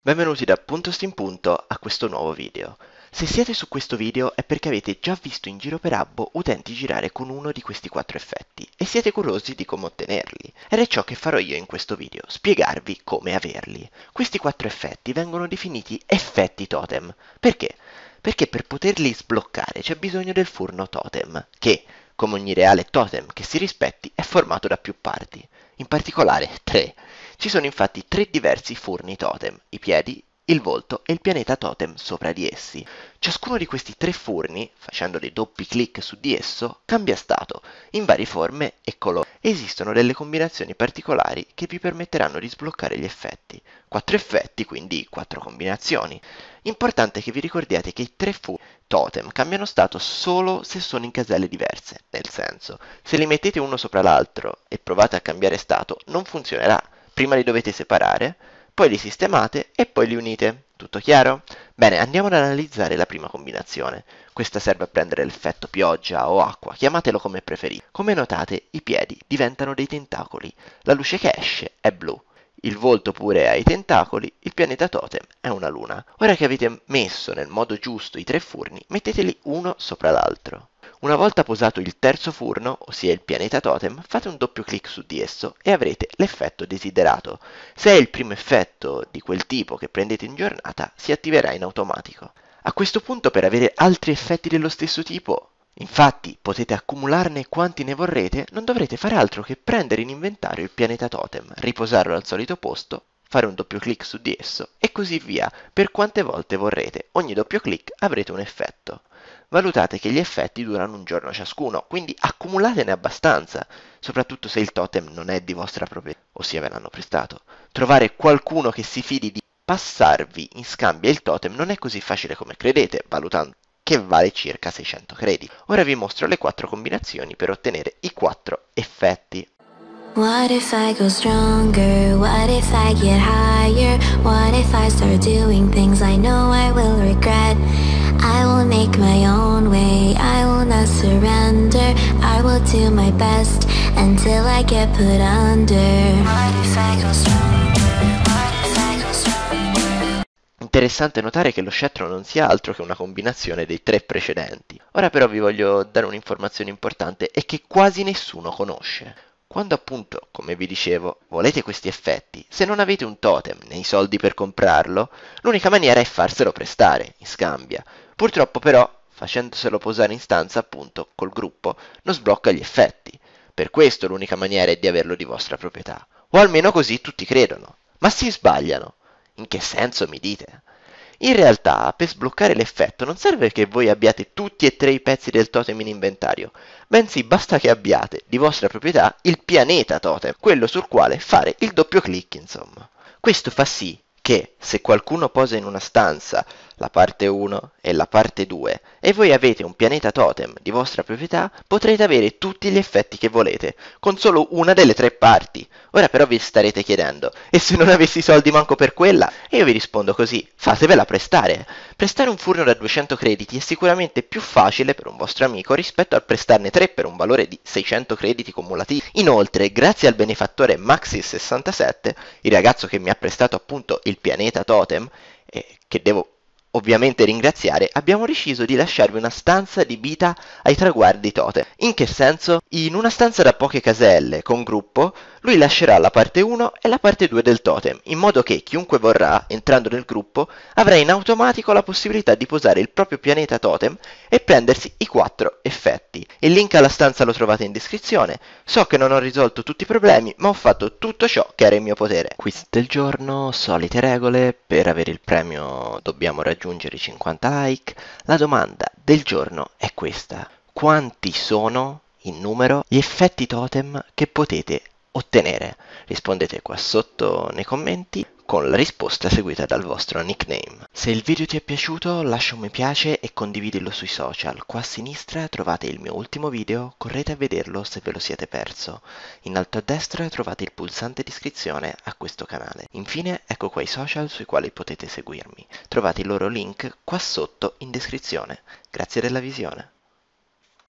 Benvenuti da Puntost in Punto a questo nuovo video. Se siete su questo video è perché avete già visto in giro per Abbo utenti girare con uno di questi quattro effetti e siete curiosi di come ottenerli. Ed è ciò che farò io in questo video, spiegarvi come averli. Questi quattro effetti vengono definiti effetti totem. Perché? Perché per poterli sbloccare c'è bisogno del furno totem, che, come ogni reale totem che si rispetti, è formato da più parti, in particolare tre. Ci sono infatti tre diversi forni totem, i piedi, il volto e il pianeta totem sopra di essi. Ciascuno di questi tre forni, facendo dei doppi clic su di esso, cambia stato, in varie forme e colori. Esistono delle combinazioni particolari che vi permetteranno di sbloccare gli effetti. Quattro effetti, quindi quattro combinazioni. Importante che vi ricordiate che i tre forni totem cambiano stato solo se sono in caselle diverse, nel senso, se li mettete uno sopra l'altro e provate a cambiare stato, non funzionerà Prima li dovete separare, poi li sistemate e poi li unite. Tutto chiaro? Bene, andiamo ad analizzare la prima combinazione. Questa serve a prendere l'effetto pioggia o acqua, chiamatelo come preferite. Come notate, i piedi diventano dei tentacoli. La luce che esce è blu. Il volto pure ha i tentacoli, il pianeta totem è una luna. Ora che avete messo nel modo giusto i tre furni, metteteli uno sopra l'altro. Una volta posato il terzo furno, ossia il pianeta totem, fate un doppio clic su di esso e avrete l'effetto desiderato. Se è il primo effetto di quel tipo che prendete in giornata, si attiverà in automatico. A questo punto per avere altri effetti dello stesso tipo, Infatti potete accumularne quanti ne vorrete, non dovrete fare altro che prendere in inventario il pianeta totem, riposarlo al solito posto, fare un doppio clic su di esso e così via, per quante volte vorrete. Ogni doppio clic avrete un effetto valutate che gli effetti durano un giorno ciascuno, quindi accumulatene abbastanza, soprattutto se il totem non è di vostra proprietà, ossia ve l'hanno prestato. Trovare qualcuno che si fidi di passarvi in scambio il totem non è così facile come credete, valutando che vale circa 600 crediti. Ora vi mostro le 4 combinazioni per ottenere i 4 effetti. What if I go stronger? What if I get higher? What if I start doing things I know I will? do my best until I get put under. Interessante notare che lo scettro non sia altro che una combinazione dei tre precedenti. Ora però vi voglio dare un'informazione importante e che quasi nessuno conosce. Quando appunto, come vi dicevo, volete questi effetti, se non avete un totem né i soldi per comprarlo, l'unica maniera è farselo prestare, in scambia. Purtroppo però facendoselo posare in stanza appunto col gruppo, non sblocca gli effetti. Per questo l'unica maniera è di averlo di vostra proprietà. O almeno così tutti credono. Ma si sbagliano. In che senso mi dite? In realtà, per sbloccare l'effetto non serve che voi abbiate tutti e tre i pezzi del totem in inventario, bensì basta che abbiate di vostra proprietà il pianeta totem, quello sul quale fare il doppio clic, insomma. Questo fa sì che se qualcuno posa in una stanza la parte 1 e la parte 2 e voi avete un pianeta totem di vostra proprietà, potrete avere tutti gli effetti che volete, con solo una delle tre parti. Ora però vi starete chiedendo, e se non avessi soldi manco per quella? E io vi rispondo così, fatevela prestare. Prestare un furno da 200 crediti è sicuramente più facile per un vostro amico rispetto al prestarne 3 per un valore di 600 crediti cumulativi. Inoltre, grazie al benefattore Maxis67, il ragazzo che mi ha prestato appunto il pianeta totem, e che devo ovviamente ringraziare, abbiamo deciso di lasciarvi una stanza di vita ai traguardi Tote. In che senso? In una stanza da poche caselle, con gruppo, lui lascerà la parte 1 e la parte 2 del totem, in modo che chiunque vorrà, entrando nel gruppo, avrà in automatico la possibilità di posare il proprio pianeta totem e prendersi i 4 effetti. Il link alla stanza lo trovate in descrizione. So che non ho risolto tutti i problemi, ma ho fatto tutto ciò che era in mio potere. Quiz del giorno, solite regole, per avere il premio dobbiamo raggiungere raggiungere i 50 like, la domanda del giorno è questa. Quanti sono, in numero, gli effetti totem che potete ottenere? Rispondete qua sotto nei commenti con la risposta seguita dal vostro nickname. Se il video ti è piaciuto lascia un mi piace e condividilo sui social. Qua a sinistra trovate il mio ultimo video, correte a vederlo se ve lo siete perso. In alto a destra trovate il pulsante di iscrizione a questo canale. Infine ecco qua i social sui quali potete seguirmi. Trovate il loro link qua sotto in descrizione. Grazie della visione.